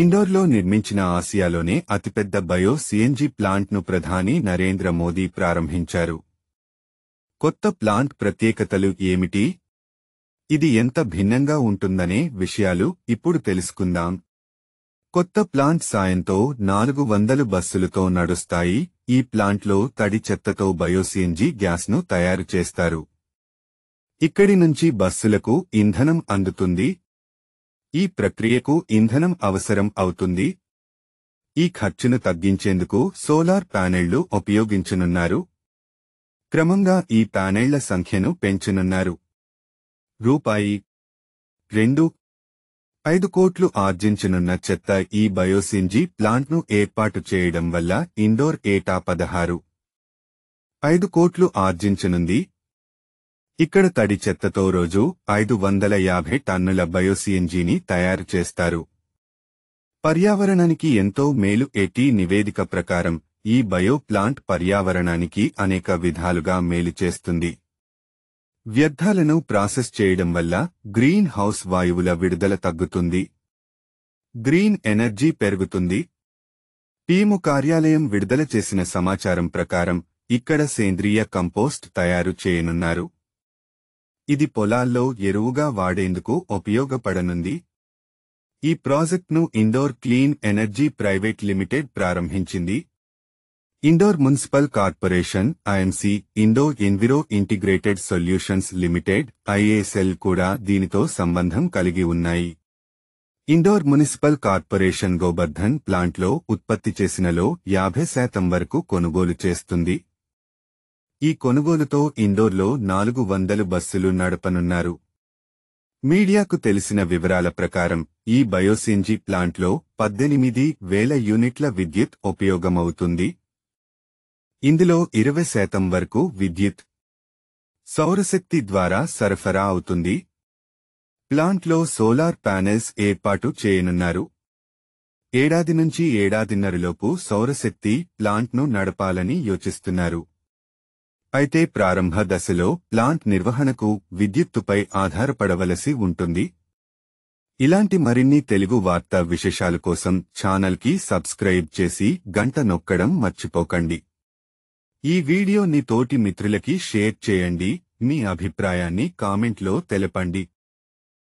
ఇండోర్లో నిర్మించిన ఆసియాలోనే అతిపెద్ద bio CNG ప్లాంట్ను ప్రధాని నరేంద్ర మోదీ ప్రారంభించారు కొత్త ప్లాంట్ ప్రత్యేకతలు ఏమిటి ఇది ఎంత భిన్నంగా ఉంటుందనే విషయాలు ఇప్పుడు తెలుసుకుందాం కొత్త ప్లాంట్ సాయంతో నాలుగు వందలు బస్సులతో నడుస్తాయి ఈ ప్లాంట్లో తడి చెత్తతో బయోసిఎన్జి గ్యాస్ను తయారు చేస్తారు ఇక్కడి నుంచి బస్సులకు ఇంధనం అందుతుంది ఈ ప్రక్రియకు ఇంధనం అవసరం అవుతుంది ఈ ఖర్చును తగ్గించేందుకు సోలార్ ప్యానెళ్లు ఉపయోగించనున్నారు క్రమంగా ఈ ప్యానెళ్ల సంఖ్యను పెంచనున్నారు రూపాయి రెండు ఐదు కోట్లు ఆర్జించనున్న చెత్త ఈ బయోసింజీ ప్లాంట్ను ఏర్పాటు చేయడం వల్ల ఇండోర్ ఏటా పదహారు ఐదు కోట్లు ఆర్జించనుంది ఇక్కడ తడి చెత్తతో రోజు ఐదు వందల యాభై టన్నుల బయోసిఎన్జీని తయారు చేస్తారు పర్యావరణానికి ఎంతో మేలు ఎటీ నివేదిక ప్రకారం ఈ బయో ప్లాంట్ పర్యావరణానికి అనేక విధాలుగా మేలు చేస్తుంది వ్యర్థాలను ప్రాసెస్ చేయడం వల్ల గ్రీన్ హౌస్ వాయువుల విడుదల తగ్గుతుంది గ్రీన్ ఎనర్జీ పెరుగుతుంది టీము కార్యాలయం విడుదల చేసిన సమాచారం ప్రకారం ఇక్కడ సేంద్రియ కంపోస్ట్ తయారు చేయనున్నారు ఇది పొలాల్లో ఎరువుగా వాడేందుకు ఉపయోగపడనుంది ఈ ప్రాజెక్ట్ను Indore clean energy private limited ప్రారంభించింది Indore municipal corporation IMC Indo enviro integrated solutions limited IASL కూడా దీనితో సంబంధం కలిగి ఉన్నాయి ఇండోర్ మున్సిపల్ కార్పొరేషన్ గోబర్ధన్ ప్లాంట్లో ఉత్పత్తి చేసినలో యాభై శాతం వరకు కొనుగోలు చేస్తుంది ఈ కొనుగోలుతో ఇండోర్లో నాలుగు వందలు బస్సులు నడపనున్నారు మీడియాకు తెలిసిన వివరాల ప్రకారం ఈ బయోసిన్జీ ప్లాంట్లో పద్దెనిమిది వేల యూనిట్ల విద్యుత్ ఉపయోగమవుతుంది ఇందులో ఇరవై శాతం వరకు విద్యుత్ సౌరశక్తి ద్వారా సరఫరా అవుతుంది ప్లాంట్లో సోలార్ ప్యానెల్స్ ఏర్పాటు చేయనున్నారు ఏడాది నుంచి ఏడాదిన్నరలోపు సౌరశక్తి ప్లాంట్ను నడపాలని యోచిస్తున్నారు అయితే ప్రారంభ దశలో ప్లాంట్ నిర్వహణకు విద్యుత్తుపై ఆధారపడవలసి ఉంటుంది ఇలాంటి మరిన్ని తెలుగు వార్తా విశేషాల కోసం ఛానల్కి సబ్స్క్రైబ్ చేసి గంట నొక్కడం మర్చిపోకండి ఈ వీడియోని తోటి మిత్రులకి షేర్ చేయండి మీ అభిప్రాయాన్ని కామెంట్లో తెలపండి